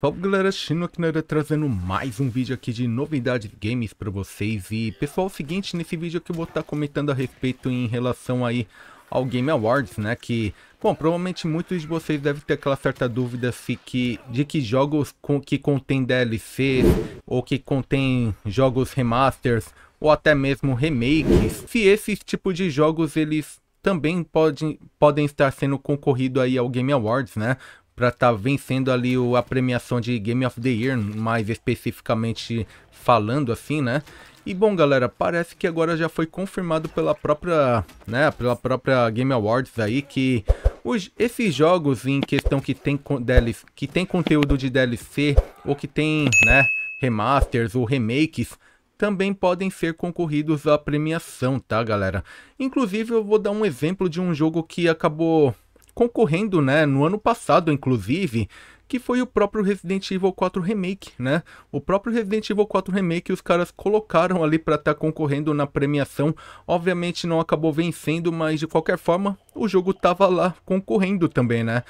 Salve galera, Chino aqui na trazendo mais um vídeo aqui de novidades games para vocês e pessoal, é o seguinte, nesse vídeo que eu vou estar tá comentando a respeito em relação aí ao Game Awards, né, que, bom, provavelmente muitos de vocês devem ter aquela certa dúvida se que, de que jogos com, que contém DLC ou que contém jogos remasters ou até mesmo remakes, se esses tipos de jogos eles também podem podem estar sendo concorrido aí ao Game Awards, né? para estar tá vencendo ali o, a premiação de Game of the Year, mais especificamente falando assim, né? E bom, galera, parece que agora já foi confirmado pela própria, né, pela própria Game Awards aí que os, esses jogos em questão que tem, DLC, que tem conteúdo de DLC ou que tem, né, remasters ou remakes também podem ser concorridos à premiação, tá, galera? Inclusive, eu vou dar um exemplo de um jogo que acabou concorrendo, né, no ano passado, inclusive, que foi o próprio Resident Evil 4 Remake, né? O próprio Resident Evil 4 Remake os caras colocaram ali para estar tá concorrendo na premiação. Obviamente não acabou vencendo, mas de qualquer forma, o jogo tava lá concorrendo também, né?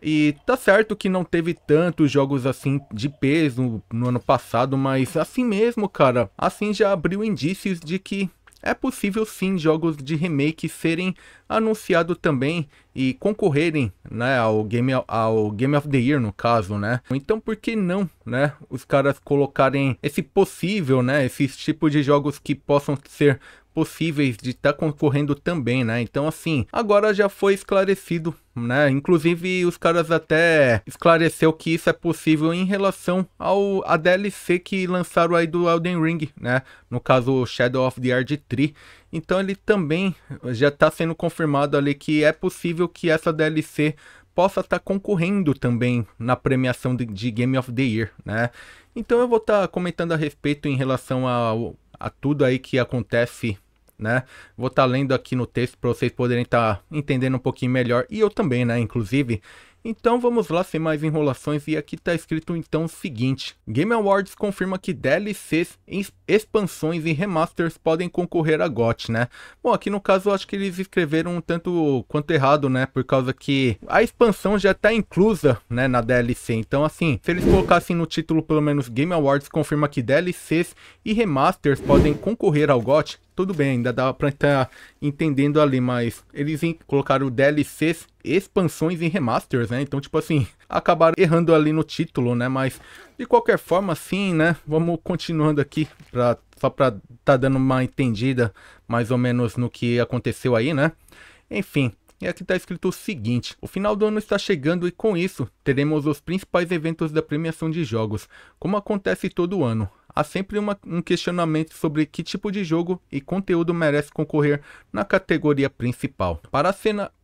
E tá certo que não teve tantos jogos assim de peso no ano passado, mas assim mesmo, cara, assim já abriu indícios de que é possível sim jogos de remake serem anunciados também e concorrerem né, ao, game, ao Game of the Year, no caso, né? Então por que não, né? Os caras colocarem esse possível, né? Esses tipos de jogos que possam ser possíveis de estar tá concorrendo também, né? Então, assim, agora já foi esclarecido né? Inclusive, os caras até esclareceu que isso é possível em relação ao a DLC que lançaram aí do Elden Ring, né? No caso, Shadow of the Arch 3. Então, ele também já está sendo confirmado ali que é possível que essa DLC possa estar tá concorrendo também na premiação de, de, Game of the Year, né? Então, eu vou estar tá comentando a respeito em relação ao, a tudo aí que acontece né? Vou estar tá lendo aqui no texto para vocês poderem estar tá entendendo um pouquinho melhor e eu também, né, inclusive. Então vamos lá sem mais enrolações e aqui está escrito então o seguinte: Game Awards confirma que DLCs, expansões e remasters podem concorrer a GOT, né? Bom, aqui no caso eu acho que eles escreveram um tanto quanto errado, né? Por causa que a expansão já está inclusa, né, na DLC. Então assim, se eles colocassem no título pelo menos Game Awards confirma que DLCs e remasters podem concorrer ao GOT, tudo bem, ainda dá para estar tá entendendo ali, mas eles colocaram DLCs, expansões e remasters, né? Então, tipo assim, acabaram errando ali no título, né? Mas de qualquer forma, assim, né? Vamos continuando aqui para só para tá dando uma entendida mais ou menos no que aconteceu aí, né? Enfim, e aqui está escrito o seguinte: o final do ano está chegando e com isso teremos os principais eventos da premiação de jogos, como acontece todo ano há sempre uma, um questionamento sobre que tipo de jogo e conteúdo merece concorrer na categoria principal. Para,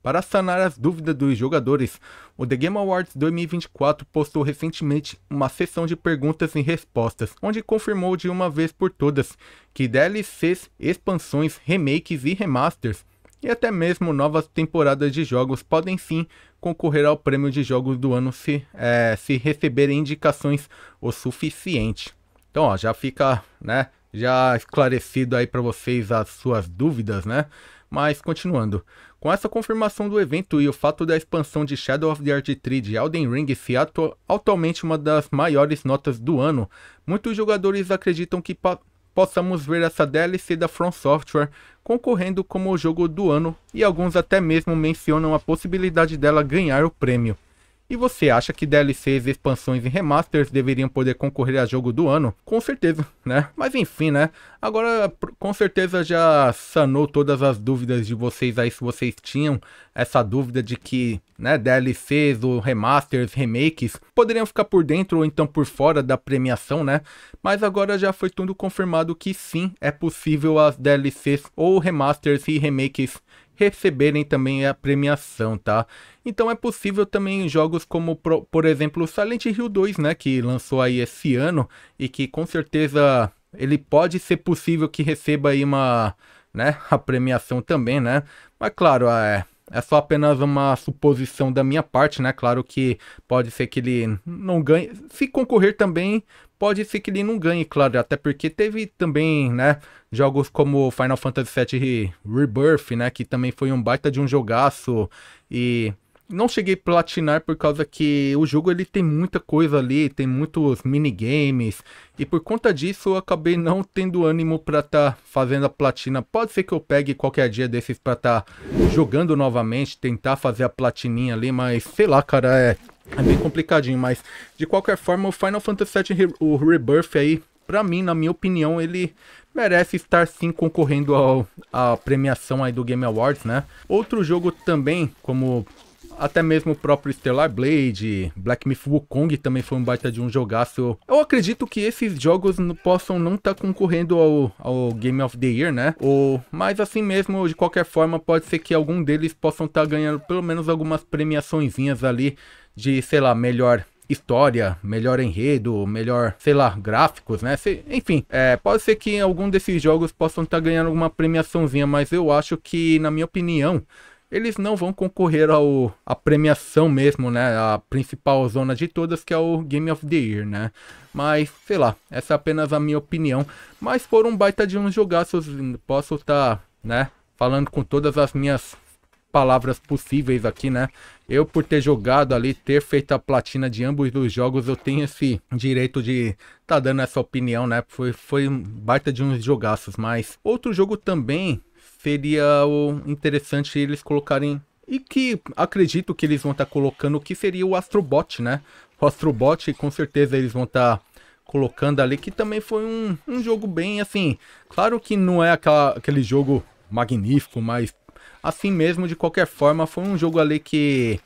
para sanar as dúvidas dos jogadores, o The Game Awards 2024 postou recentemente uma sessão de perguntas e respostas, onde confirmou de uma vez por todas que DLCs, expansões, remakes e remasters e até mesmo novas temporadas de jogos podem sim concorrer ao prêmio de jogos do ano se, é, se receberem indicações o suficiente. Então, ó, já fica, né? Já esclarecido aí para vocês as suas dúvidas, né? Mas continuando, com essa confirmação do evento e o fato da expansão de Shadow of the Art 3 de Elden Ring se atua atualmente uma das maiores notas do ano, muitos jogadores acreditam que possamos ver essa DLC da From Software concorrendo como o jogo do ano e alguns até mesmo mencionam a possibilidade dela ganhar o prêmio. E você acha que DLCs, expansões e remasters deveriam poder concorrer a jogo do ano? Com certeza, né? Mas enfim, né? Agora, com certeza já sanou todas as dúvidas de vocês aí, se vocês tinham essa dúvida de que, né, DLCs ou remasters, remakes, poderiam ficar por dentro ou então por fora da premiação, né? Mas agora já foi tudo confirmado que sim, é possível as DLCs ou remasters e remakes receberem também a premiação, tá? Então é possível também jogos como, por exemplo, Silent Hill 2, né, que lançou aí esse ano e que com certeza ele pode ser possível que receba aí uma, né, a premiação também, né? Mas claro, é, é só apenas uma suposição da minha parte, né? Claro que pode ser que ele não ganhe. Se concorrer também, pode ser que ele não ganhe, claro. Até porque teve também, né? Jogos como Final Fantasy VII Rebirth, né? Que também foi um baita de um jogaço. E não cheguei a platinar por causa que o jogo ele tem muita coisa ali, tem muitos minigames, e por conta disso eu acabei não tendo ânimo para estar tá fazendo a platina. Pode ser que eu pegue qualquer dia desses para estar tá jogando novamente, tentar fazer a platininha ali, mas sei lá, cara, é, é bem complicadinho. Mas de qualquer forma, o Final Fantasy VII, o Rebirth aí, para mim, na minha opinião, ele merece estar sim concorrendo à premiação aí do Game Awards, né? Outro jogo também, como até mesmo o próprio Stellar Blade, Black Myth Wukong também foi um baita de um jogaço. Eu acredito que esses jogos possam não estar tá concorrendo ao, ao, Game of the Year, né? Ou, mas assim mesmo, de qualquer forma, pode ser que algum deles possam estar tá ganhando pelo menos algumas premiaçõezinhas ali de, sei lá, melhor história, melhor enredo, melhor, sei lá, gráficos, né? Se, enfim, é, pode ser que algum desses jogos possam estar tá ganhando alguma premiaçãozinha, mas eu acho que, na minha opinião, eles não vão concorrer ao a premiação mesmo, né? A principal zona de todas, que é o Game of the Year, né? Mas, sei lá, essa é apenas a minha opinião. Mas foram baita de uns jogaços, posso estar, tá, né? Falando com todas as minhas palavras possíveis aqui, né? Eu, por ter jogado ali, ter feito a platina de ambos os jogos, eu tenho esse direito de tá dando essa opinião, né? Foi, foi baita de uns jogaços, mas outro jogo também seria o interessante eles colocarem e que acredito que eles vão estar tá colocando que seria o Astrobot, né? O Astrobot, com certeza eles vão estar tá colocando ali, que também foi um, um jogo bem assim. Claro que não é aquela, aquele jogo magnífico, mas assim mesmo, de qualquer forma, foi um jogo ali que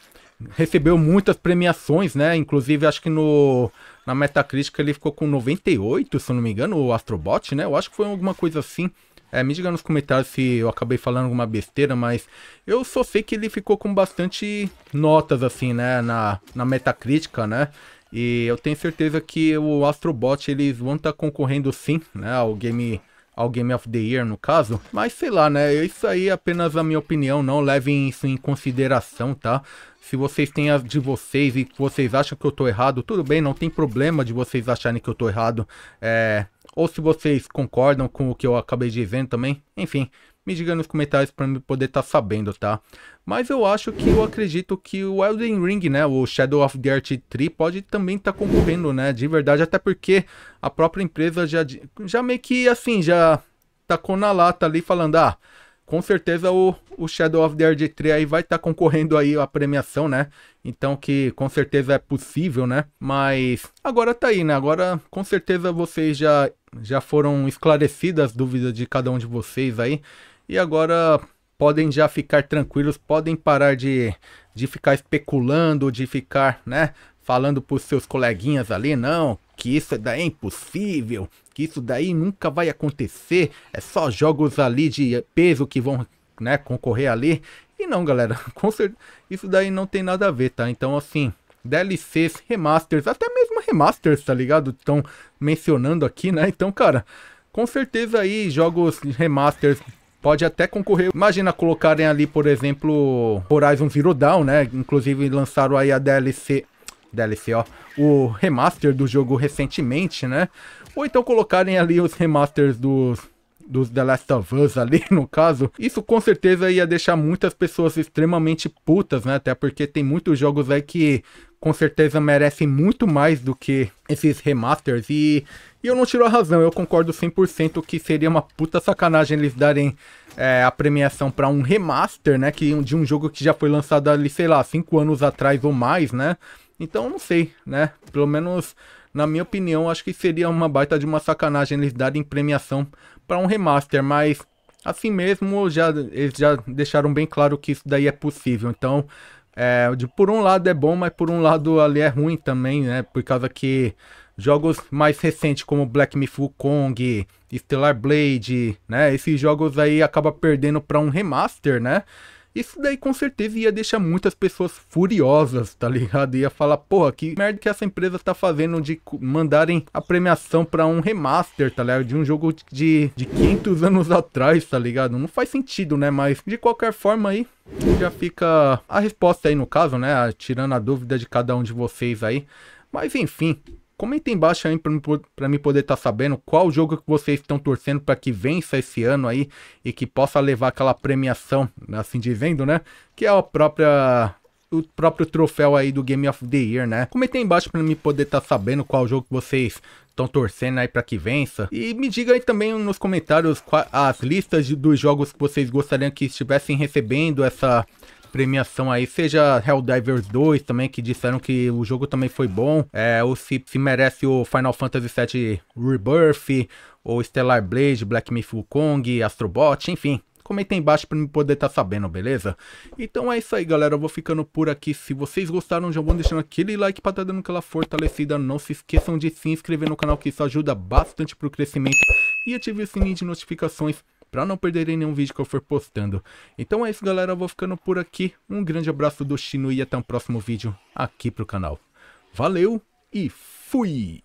recebeu muitas premiações, né? Inclusive, acho que no na Metacritic ele ficou com 98, se eu não me engano, o Astrobot, né? Eu acho que foi alguma coisa assim. É, me diga nos comentários se eu acabei falando alguma besteira, mas eu só sei que ele ficou com bastante notas, assim, né, na, na Metacritica, né? E eu tenho certeza que o Astrobot, eles vão estar tá concorrendo sim, né, ao Game ao Game of the Year, no caso. Mas sei lá, né? Isso aí é apenas a minha opinião, não levem isso em consideração, tá? Se vocês têm as de vocês e vocês acham que eu tô errado, tudo bem, não tem problema de vocês acharem que eu tô errado. É... Ou se vocês concordam com o que eu acabei de dizendo também, enfim me diga nos comentários para eu poder estar tá sabendo, tá? Mas eu acho que eu acredito que o Elden Ring, né, o Shadow of the Art 3 pode também estar tá concorrendo, né, de verdade, até porque a própria empresa já já meio que assim, já tacou na lata ali falando, ah, com certeza o, o Shadow of the Art 3 aí vai estar tá concorrendo aí a premiação, né? Então que com certeza é possível, né? Mas agora tá aí, né? Agora com certeza vocês já já foram esclarecidas as dúvidas de cada um de vocês aí e agora podem já ficar tranquilos, podem parar de, de ficar especulando, de ficar, né, falando para os seus coleguinhas ali, não, que isso daí é impossível, que isso daí nunca vai acontecer, é só jogos ali de peso que vão, né, concorrer ali. E não, galera, com certeza, isso daí não tem nada a ver, tá? Então, assim, DLCs, remasters, até mesmo remasters, tá ligado? Estão mencionando aqui, né? Então, cara, com certeza aí jogos remasters pode até concorrer. Imagina colocarem ali, por exemplo, Horizon Zero Dawn, né? Inclusive lançaram aí a DLC DLC, ó, o remaster do jogo recentemente, né? Ou então colocarem ali os remasters dos dos The Last of Us ali, no caso, isso com certeza ia deixar muitas pessoas extremamente putas, né? Até porque tem muitos jogos aí que com certeza merecem muito mais do que esses remasters e, e eu não tiro a razão, eu concordo 100% que seria uma puta sacanagem eles darem é, a premiação para um remaster, né, que, de um jogo que já foi lançado ali, sei lá, 5 anos atrás ou mais, né, então não sei, né, pelo menos na minha opinião acho que seria uma baita de uma sacanagem eles darem premiação para um remaster, mas assim mesmo já, eles já deixaram bem claro que isso daí é possível, então é, de, por um lado é bom, mas por um lado ali é ruim também, né? Por causa que jogos mais recentes como Black Myth Kong, Stellar Blade, né? Esses jogos aí acaba perdendo para um remaster, né? Isso daí com certeza ia deixar muitas pessoas furiosas, tá ligado? Ia falar, porra, que merda que essa empresa tá fazendo de mandarem a premiação para um remaster, tá ligado? De um jogo de, de 500 anos atrás, tá ligado? Não faz sentido, né? Mas de qualquer forma aí, já fica a resposta aí no caso, né? Tirando a dúvida de cada um de vocês aí. Mas enfim, Comenta embaixo aí para me poder estar tá sabendo qual jogo que vocês estão torcendo para que vença esse ano aí e que possa levar aquela premiação, assim dizendo, né? Que é a própria o próprio troféu aí do Game of the Year, né? Comenta aí embaixo para me poder estar tá sabendo qual jogo que vocês estão torcendo aí para que vença. E me diga aí também nos comentários as listas dos jogos que vocês gostariam que estivessem recebendo essa premiação aí, seja Helldivers 2 também, que disseram que o jogo também foi bom, é, ou se, se merece o Final Fantasy VII Rebirth, ou Stellar Blade, Black Myth Wukong, Astrobot, enfim, comenta embaixo para me poder estar tá sabendo, beleza? Então é isso aí, galera. Eu vou ficando por aqui. Se vocês gostaram, já vão deixando aquele like para estar tá dando aquela fortalecida. Não se esqueçam de se inscrever no canal, que isso ajuda bastante pro crescimento. E ative o sininho de notificações para não perderem nenhum vídeo que eu for postando. Então é isso, galera. Eu vou ficando por aqui. Um grande abraço do Chino e até o um próximo vídeo aqui pro canal. Valeu e fui!